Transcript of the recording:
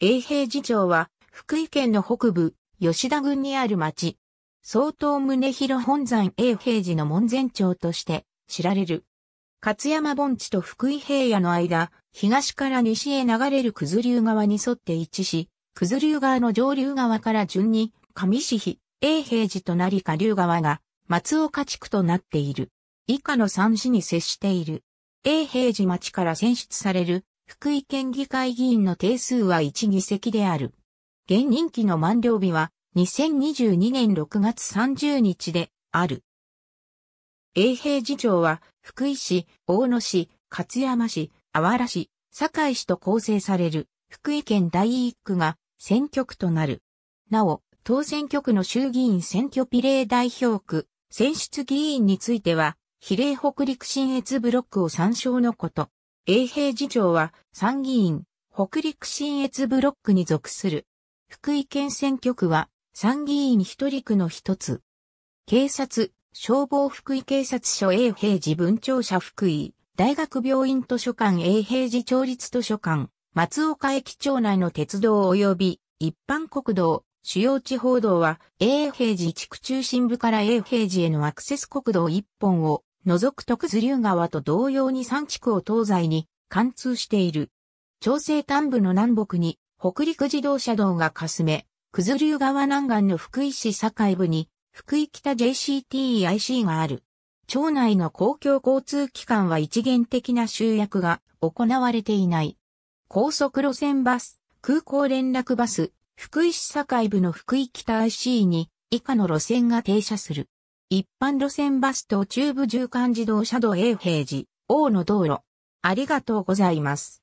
永平寺町は、福井県の北部、吉田郡にある町。総統宗広本山永平寺の門前町として知られる。勝山盆地と福井平野の間、東から西へ流れる九頭竜川に沿って位置し、九頭竜川の上流側から順に、上市比、永平寺となり下流川が、松岡地区となっている。以下の三市に接している。永平寺町から選出される福井県議会議員の定数は1議席である。現任期の満了日は2022年6月30日である。永平次長は福井市、大野市、勝山市、あわら市、堺市と構成される福井県第一区が選挙区となる。なお、当選挙区の衆議院選挙比例代表区、選出議員については、比例北陸新越ブロックを参照のこと。永平寺長は参議院北陸新越ブロックに属する。福井県選挙区は参議院一人区の一つ。警察、消防福井警察署永平寺文庁舎福井、大学病院図書館永平寺町立図書館、松岡駅町内の鉄道及び一般国道、主要地方道は永平寺地区中心部から永平寺へのアクセス国道一本を除く徳津流川と同様に山地区を東西に貫通している。朝鮮端部の南北に北陸自動車道がかすめ、九頭竜川南岸の福井市境部に、福井北 j c t i c がある。町内の公共交通機関は一元的な集約が行われていない。高速路線バス、空港連絡バス、福井市境部の福井北 IC に以下の路線が停車する。一般路線バスと中部縦貫自動車道永平寺、大野道路。ありがとうございます。